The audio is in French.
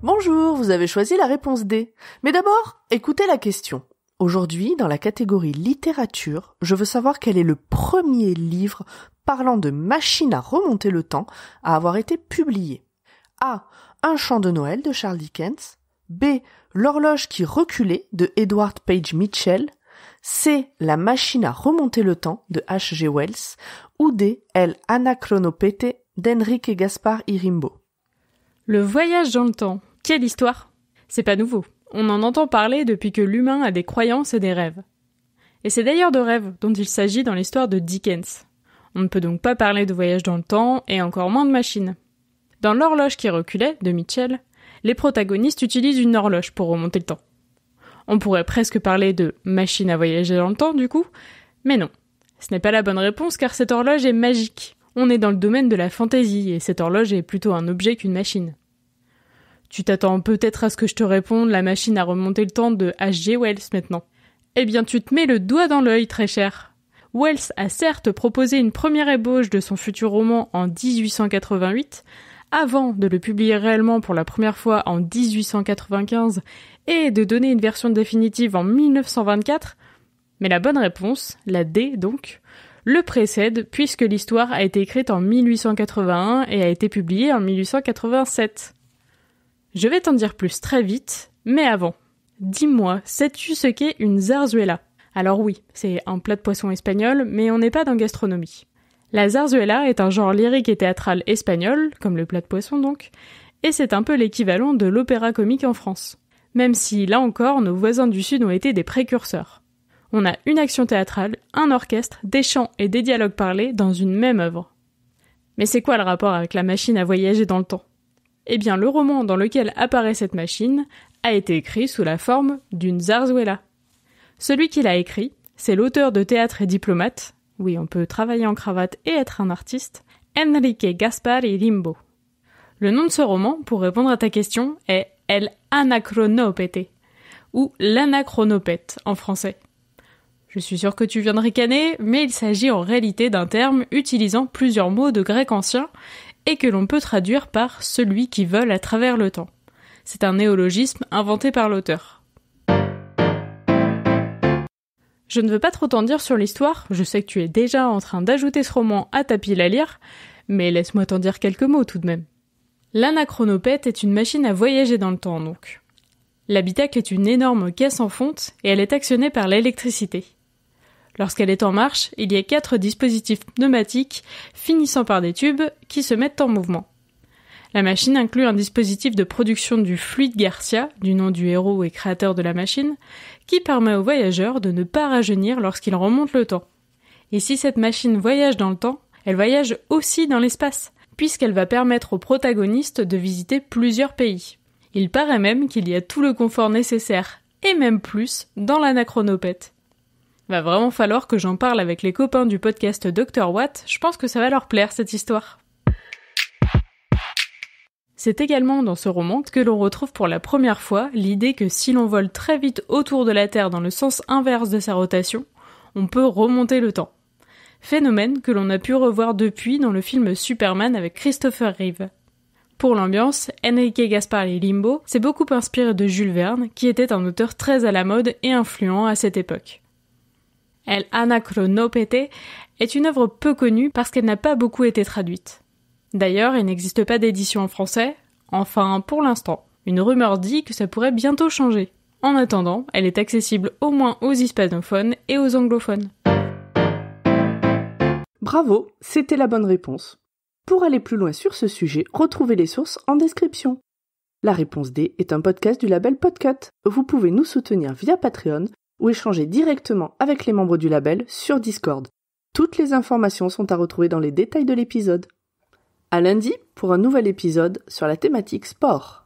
Bonjour, vous avez choisi la réponse D. Mais d'abord, écoutez la question. Aujourd'hui, dans la catégorie littérature, je veux savoir quel est le premier livre parlant de machine à remonter le temps à avoir été publié. A. Un chant de Noël de Charles Dickens. B. L'horloge qui reculait de Edward Page Mitchell. C. La machine à remonter le temps de H.G. Wells. Ou D. El d'henrique d'Enrique Gaspar Irimbo. Le voyage dans le temps. Quelle histoire C'est pas nouveau. On en entend parler depuis que l'humain a des croyances et des rêves. Et c'est d'ailleurs de rêves dont il s'agit dans l'histoire de Dickens. On ne peut donc pas parler de voyage dans le temps et encore moins de machine. Dans L'horloge qui reculait de Mitchell, les protagonistes utilisent une horloge pour remonter le temps. On pourrait presque parler de machine à voyager dans le temps, du coup, mais non. Ce n'est pas la bonne réponse car cette horloge est magique. On est dans le domaine de la fantaisie et cette horloge est plutôt un objet qu'une machine. Tu t'attends peut-être à ce que je te réponde la machine à remonter le temps de H.G. Wells maintenant. Eh bien, tu te mets le doigt dans l'œil, très cher. Wells a certes proposé une première ébauche de son futur roman en 1888, avant de le publier réellement pour la première fois en 1895 et de donner une version définitive en 1924 Mais la bonne réponse, la D donc, le précède puisque l'histoire a été écrite en 1881 et a été publiée en 1887. Je vais t'en dire plus très vite, mais avant, dis-moi, sais-tu ce qu'est une zarzuela alors oui, c'est un plat de poisson espagnol, mais on n'est pas dans gastronomie. La zarzuela est un genre lyrique et théâtral espagnol, comme le plat de poisson donc, et c'est un peu l'équivalent de l'opéra comique en France. Même si, là encore, nos voisins du Sud ont été des précurseurs. On a une action théâtrale, un orchestre, des chants et des dialogues parlés dans une même œuvre. Mais c'est quoi le rapport avec la machine à voyager dans le temps Eh bien, le roman dans lequel apparaît cette machine a été écrit sous la forme d'une zarzuela. Celui qui l'a écrit, c'est l'auteur de théâtre et diplomate, oui, on peut travailler en cravate et être un artiste. Enrique Gaspari Limbo. Le nom de ce roman, pour répondre à ta question, est El Anachronopete, ou L'anachronopète en français. Je suis sûre que tu viens de ricaner, mais il s'agit en réalité d'un terme utilisant plusieurs mots de grec ancien et que l'on peut traduire par celui qui vole à travers le temps. C'est un néologisme inventé par l'auteur. Je ne veux pas trop t'en dire sur l'histoire, je sais que tu es déjà en train d'ajouter ce roman à ta pile à lire, mais laisse-moi t'en dire quelques mots tout de même. L'anachronopète est une machine à voyager dans le temps donc. L'habitacle est une énorme caisse en fonte et elle est actionnée par l'électricité. Lorsqu'elle est en marche, il y a quatre dispositifs pneumatiques finissant par des tubes qui se mettent en mouvement. La machine inclut un dispositif de production du fluide Garcia, du nom du héros et créateur de la machine, qui permet aux voyageurs de ne pas rajeunir lorsqu'il remonte le temps. Et si cette machine voyage dans le temps, elle voyage aussi dans l'espace, puisqu'elle va permettre aux protagonistes de visiter plusieurs pays. Il paraît même qu'il y a tout le confort nécessaire, et même plus, dans l'anachronopète. Va vraiment falloir que j'en parle avec les copains du podcast Dr. Watt, je pense que ça va leur plaire cette histoire. C'est également dans ce roman que l'on retrouve pour la première fois l'idée que si l'on vole très vite autour de la Terre dans le sens inverse de sa rotation, on peut remonter le temps. Phénomène que l'on a pu revoir depuis dans le film Superman avec Christopher Reeve. Pour l'ambiance, Enrique et Limbo s'est beaucoup inspiré de Jules Verne, qui était un auteur très à la mode et influent à cette époque. El Anacronopete est une œuvre peu connue parce qu'elle n'a pas beaucoup été traduite. D'ailleurs, il n'existe pas d'édition en français, enfin pour l'instant. Une rumeur dit que ça pourrait bientôt changer. En attendant, elle est accessible au moins aux hispanophones et aux anglophones. Bravo, c'était la bonne réponse. Pour aller plus loin sur ce sujet, retrouvez les sources en description. La réponse D est un podcast du label Podcut. Vous pouvez nous soutenir via Patreon ou échanger directement avec les membres du label sur Discord. Toutes les informations sont à retrouver dans les détails de l'épisode. À lundi pour un nouvel épisode sur la thématique sport.